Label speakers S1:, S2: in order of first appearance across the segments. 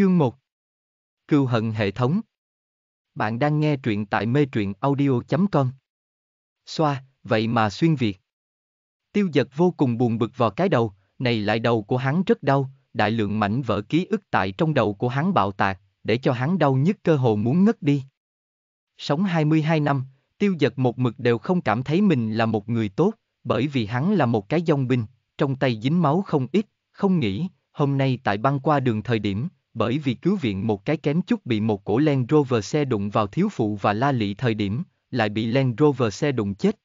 S1: Chương 1 Cưu hận hệ thống Bạn đang nghe truyện tại mê truyện audio.com Xoa, vậy mà xuyên Việt Tiêu giật vô cùng buồn bực vào cái đầu, này lại đầu của hắn rất đau, đại lượng mảnh vỡ ký ức tại trong đầu của hắn bạo tạc, để cho hắn đau nhất cơ hồ muốn ngất đi. Sống 22 năm, tiêu giật một mực đều không cảm thấy mình là một người tốt, bởi vì hắn là một cái dông binh, trong tay dính máu không ít, không nghĩ, hôm nay tại băng qua đường thời điểm, bởi vì cứu viện một cái kém chút bị một cổ Land Rover xe đụng vào thiếu phụ và la lị thời điểm, lại bị Land Rover xe đụng chết.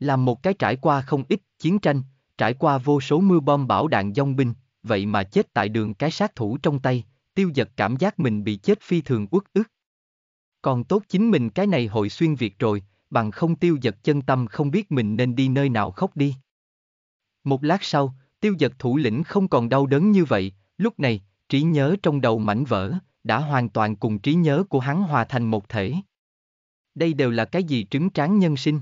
S1: Là một cái trải qua không ít chiến tranh, trải qua vô số mưa bom bão đạn dông binh, vậy mà chết tại đường cái sát thủ trong tay, tiêu giật cảm giác mình bị chết phi thường uất ức. Còn tốt chính mình cái này hội xuyên Việt rồi, bằng không tiêu giật chân tâm không biết mình nên đi nơi nào khóc đi. Một lát sau, tiêu giật thủ lĩnh không còn đau đớn như vậy, lúc này, trí nhớ trong đầu mảnh vỡ, đã hoàn toàn cùng trí nhớ của hắn hòa thành một thể. Đây đều là cái gì trứng tráng nhân sinh?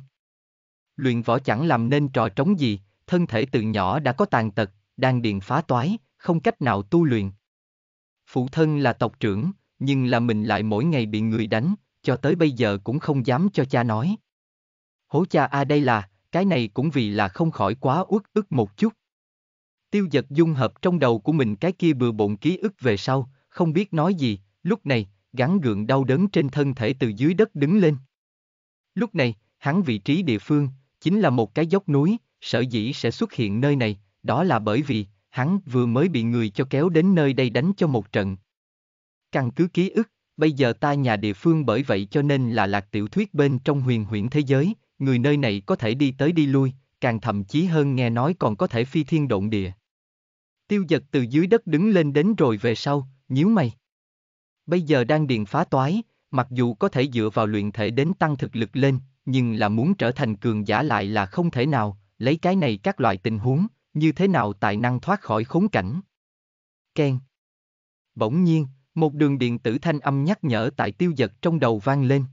S1: Luyện võ chẳng làm nên trò trống gì, thân thể từ nhỏ đã có tàn tật, đang điền phá toái, không cách nào tu luyện. Phụ thân là tộc trưởng, nhưng là mình lại mỗi ngày bị người đánh, cho tới bây giờ cũng không dám cho cha nói. Hố cha a à đây là, cái này cũng vì là không khỏi quá uất ức một chút. Tiêu giật dung hợp trong đầu của mình cái kia bừa bộn ký ức về sau, không biết nói gì, lúc này, gắn gượng đau đớn trên thân thể từ dưới đất đứng lên. Lúc này, hắn vị trí địa phương, chính là một cái dốc núi, sở dĩ sẽ xuất hiện nơi này, đó là bởi vì, hắn vừa mới bị người cho kéo đến nơi đây đánh cho một trận. Căn cứ ký ức, bây giờ ta nhà địa phương bởi vậy cho nên là lạc tiểu thuyết bên trong huyền huyễn thế giới, người nơi này có thể đi tới đi lui, càng thậm chí hơn nghe nói còn có thể phi thiên động địa. Tiêu giật từ dưới đất đứng lên đến rồi về sau, nhíu mày. Bây giờ đang điền phá toái, mặc dù có thể dựa vào luyện thể đến tăng thực lực lên, nhưng là muốn trở thành cường giả lại là không thể nào, lấy cái này các loại tình huống, như thế nào tài năng thoát khỏi khốn cảnh. Ken. Bỗng nhiên, một đường điện tử thanh âm nhắc nhở tại tiêu giật trong đầu vang lên.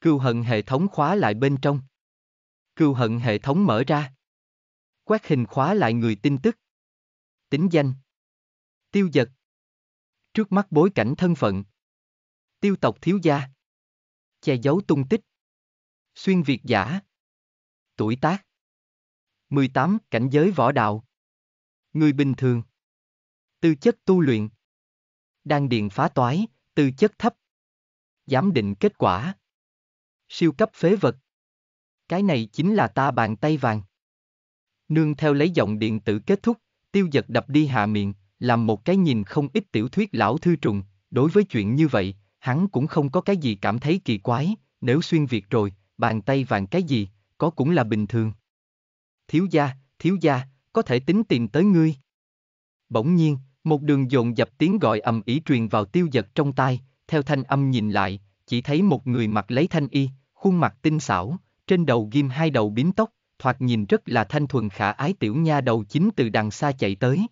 S1: Cưu hận hệ thống khóa lại bên trong. Cưu hận hệ thống mở ra. Quét hình khóa lại người tin tức tính danh. Tiêu giật. Trước mắt bối cảnh thân phận. Tiêu tộc thiếu gia. Che giấu tung tích. Xuyên Việt giả. Tuổi tác. 18. Cảnh giới võ đạo. Người bình thường. Tư chất tu luyện. đang điện phá toái, tư chất thấp. Giám định kết quả. Siêu cấp phế vật. Cái này chính là ta bàn tay vàng. Nương theo lấy giọng điện tử kết thúc, tiêu giật đập đi hạ miệng, làm một cái nhìn không ít tiểu thuyết lão thư trùng, đối với chuyện như vậy, hắn cũng không có cái gì cảm thấy kỳ quái, nếu xuyên việt rồi, bàn tay vàng cái gì, có cũng là bình thường. Thiếu gia, thiếu gia, có thể tính tìm tới ngươi. Bỗng nhiên, một đường dồn dập tiếng gọi ầm ĩ truyền vào tiêu giật trong tai, theo thanh âm nhìn lại, chỉ thấy một người mặc lấy thanh y, khuôn mặt tinh xảo, trên đầu ghim hai đầu bím tóc, thoạt nhìn rất là thanh thuần khả ái tiểu nha đầu chính từ đằng xa chạy tới.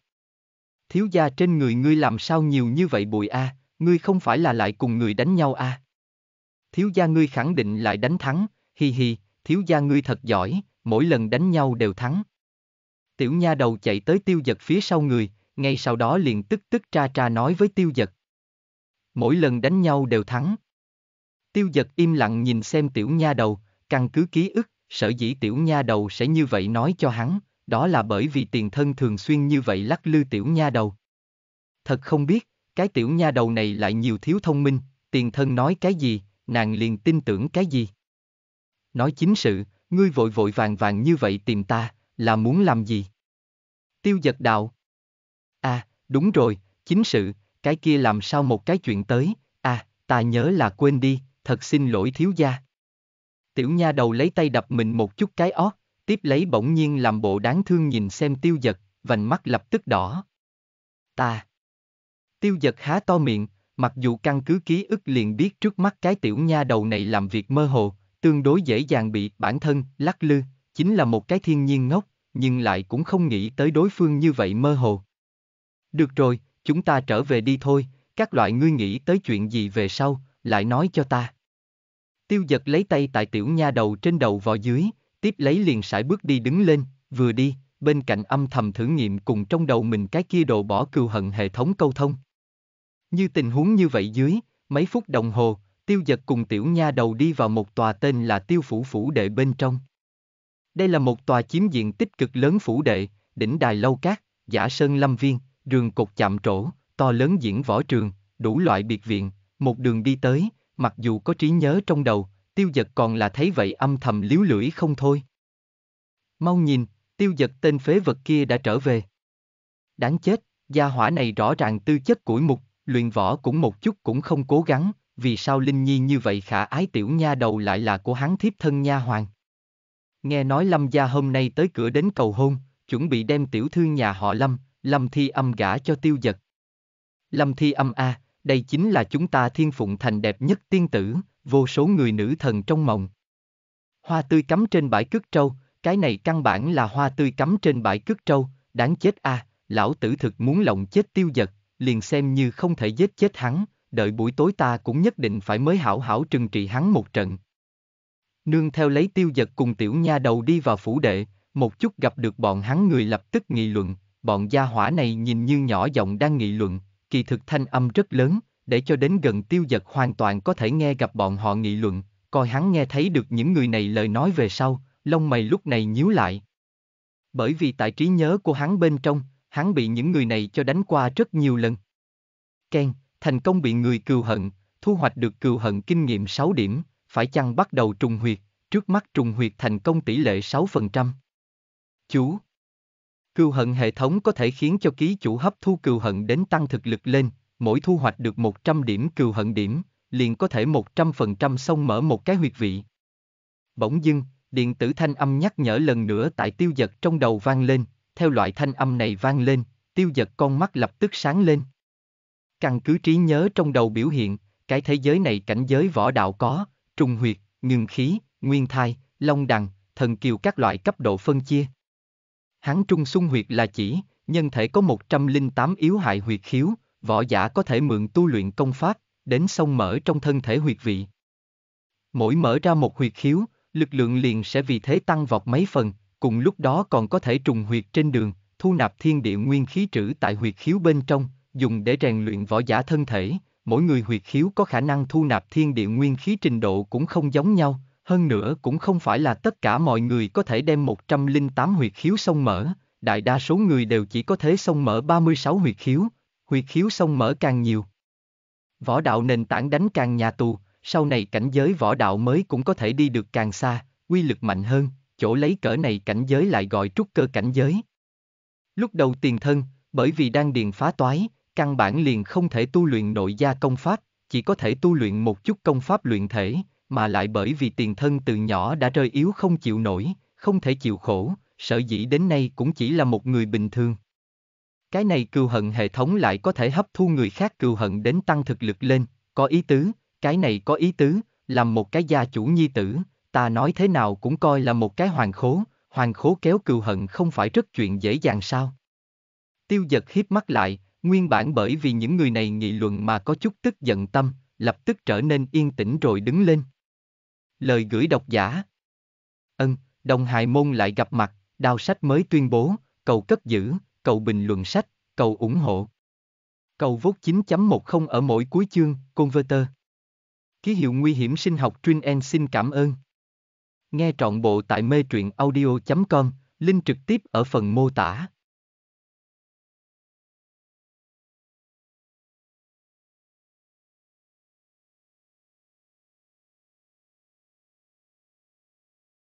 S1: Thiếu gia trên người ngươi làm sao nhiều như vậy bụi a, à, ngươi không phải là lại cùng người đánh nhau a. À. Thiếu gia ngươi khẳng định lại đánh thắng, hi hi, thiếu gia ngươi thật giỏi, mỗi lần đánh nhau đều thắng. Tiểu nha đầu chạy tới tiêu giật phía sau người, ngay sau đó liền tức tức tra tra nói với tiêu giật. Mỗi lần đánh nhau đều thắng. Tiêu giật im lặng nhìn xem tiểu nha đầu, căn cứ ký ức, sở dĩ tiểu nha đầu sẽ như vậy nói cho hắn, đó là bởi vì tiền thân thường xuyên như vậy lắc lư tiểu nha đầu. Thật không biết, cái tiểu nha đầu này lại nhiều thiếu thông minh, tiền thân nói cái gì, nàng liền tin tưởng cái gì. Nói chính sự, ngươi vội vội vàng vàng như vậy tìm ta, là muốn làm gì? Tiêu giật đạo. À, đúng rồi, chính sự, cái kia làm sao một cái chuyện tới, à, ta nhớ là quên đi, thật xin lỗi thiếu gia tiểu nha đầu lấy tay đập mình một chút cái ót, tiếp lấy bỗng nhiên làm bộ đáng thương nhìn xem tiêu giật, vành mắt lập tức đỏ. Ta! Tiêu giật há to miệng, mặc dù căn cứ ký ức liền biết trước mắt cái tiểu nha đầu này làm việc mơ hồ, tương đối dễ dàng bị bản thân lắc lư, chính là một cái thiên nhiên ngốc, nhưng lại cũng không nghĩ tới đối phương như vậy mơ hồ. Được rồi, chúng ta trở về đi thôi, các loại ngươi nghĩ tới chuyện gì về sau, lại nói cho ta. Tiêu giật lấy tay tại tiểu nha đầu trên đầu vò dưới, tiếp lấy liền sải bước đi đứng lên, vừa đi, bên cạnh âm thầm thử nghiệm cùng trong đầu mình cái kia đồ bỏ cừu hận hệ thống câu thông. Như tình huống như vậy dưới, mấy phút đồng hồ, tiêu giật cùng tiểu nha đầu đi vào một tòa tên là tiêu phủ phủ đệ bên trong. Đây là một tòa chiếm diện tích cực lớn phủ đệ, đỉnh đài lâu cát, giả sơn lâm viên, rường cột chạm trổ, to lớn diễn võ trường, đủ loại biệt viện, một đường đi tới, mặc dù có trí nhớ trong đầu, tiêu giật còn là thấy vậy âm thầm liếu lưỡi không thôi. Mau nhìn, tiêu giật tên phế vật kia đã trở về. Đáng chết, gia hỏa này rõ ràng tư chất củi mục, luyện võ cũng một chút cũng không cố gắng, vì sao Linh Nhi như vậy khả ái tiểu nha đầu lại là của hắn thiếp thân nha hoàng. Nghe nói Lâm gia hôm nay tới cửa đến cầu hôn, chuẩn bị đem tiểu thư nhà họ Lâm, Lâm Thi âm gả cho tiêu giật. Lâm Thi âm A, đây chính là chúng ta thiên phụng thành đẹp nhất tiên tử, vô số người nữ thần trong mộng. Hoa tươi cắm trên bãi cước trâu, cái này căn bản là hoa tươi cắm trên bãi cước trâu, đáng chết a, à, lão tử thực muốn lộng chết tiêu giật, liền xem như không thể giết chết hắn, đợi buổi tối ta cũng nhất định phải mới hảo hảo trừng trị hắn một trận. Nương theo lấy tiêu giật cùng tiểu nha đầu đi vào phủ đệ, một chút gặp được bọn hắn người lập tức nghị luận, bọn gia hỏa này nhìn như nhỏ giọng đang nghị luận, kỳ thực thanh âm rất lớn, để cho đến gần tiêu giật hoàn toàn có thể nghe gặp bọn họ nghị luận, coi hắn nghe thấy được những người này lời nói về sau, lông mày lúc này nhíu lại. Bởi vì tại trí nhớ của hắn bên trong, hắn bị những người này cho đánh qua rất nhiều lần. Ken, thành công bị người cừu hận, thu hoạch được cừu hận kinh nghiệm 6 điểm, phải chăng bắt đầu trùng huyệt, trước mắt trùng huyệt thành công tỷ lệ 6%. Chú Cừu hận hệ thống có thể khiến cho ký chủ hấp thu cừu hận đến tăng thực lực lên, mỗi thu hoạch được 100 điểm cừu hận điểm, liền có thể 100% xong mở một cái huyệt vị. Bỗng dưng, điện tử thanh âm nhắc nhở lần nữa tại tiêu giật trong đầu vang lên, theo loại thanh âm này vang lên, tiêu giật con mắt lập tức sáng lên. Căn cứ trí nhớ trong đầu biểu hiện, cái thế giới này cảnh giới võ đạo có, trùng huyệt, ngừng khí, nguyên thai, long đằng, thần kiều các loại cấp độ phân chia, Hán trung xung huyệt là chỉ, nhân thể có 108 yếu hại huyệt khiếu, võ giả có thể mượn tu luyện công pháp, đến sông mở trong thân thể huyệt vị. Mỗi mở ra một huyệt khiếu, lực lượng liền sẽ vì thế tăng vọt mấy phần, cùng lúc đó còn có thể trùng huyệt trên đường, thu nạp thiên địa nguyên khí trữ tại huyệt khiếu bên trong, dùng để rèn luyện võ giả thân thể, mỗi người huyệt khiếu có khả năng thu nạp thiên địa nguyên khí trình độ cũng không giống nhau, hơn nữa cũng không phải là tất cả mọi người có thể đem 108 huyệt khiếu xông mở, đại đa số người đều chỉ có thể xông mở 36 huyệt khiếu, huyệt khiếu xông mở càng nhiều. Võ đạo nền tảng đánh càng nhà tù, sau này cảnh giới võ đạo mới cũng có thể đi được càng xa, quy lực mạnh hơn, chỗ lấy cỡ này cảnh giới lại gọi trúc cơ cảnh giới. Lúc đầu tiền thân, bởi vì đang điền phá toái, căn bản liền không thể tu luyện nội gia công pháp, chỉ có thể tu luyện một chút công pháp luyện thể, mà lại bởi vì tiền thân từ nhỏ đã rơi yếu không chịu nổi, không thể chịu khổ, sở dĩ đến nay cũng chỉ là một người bình thường. Cái này cừu hận hệ thống lại có thể hấp thu người khác cừu hận đến tăng thực lực lên, có ý tứ, cái này có ý tứ, làm một cái gia chủ nhi tử, ta nói thế nào cũng coi là một cái hoàng khố, hoàng khố kéo cừu hận không phải rất chuyện dễ dàng sao. Tiêu giật hiếp mắt lại, nguyên bản bởi vì những người này nghị luận mà có chút tức giận tâm, lập tức trở nên yên tĩnh rồi đứng lên. Lời gửi độc giả. Ân, đồng hài môn lại gặp mặt, đao sách mới tuyên bố, cầu cất giữ, cầu bình luận sách, cầu ủng hộ. Cầu vốt 9.10 ở mỗi cuối chương, Converter. Ký hiệu nguy hiểm sinh học Trin En xin cảm ơn. Nghe trọn bộ tại mê truyện audio.com, link trực tiếp ở phần mô tả.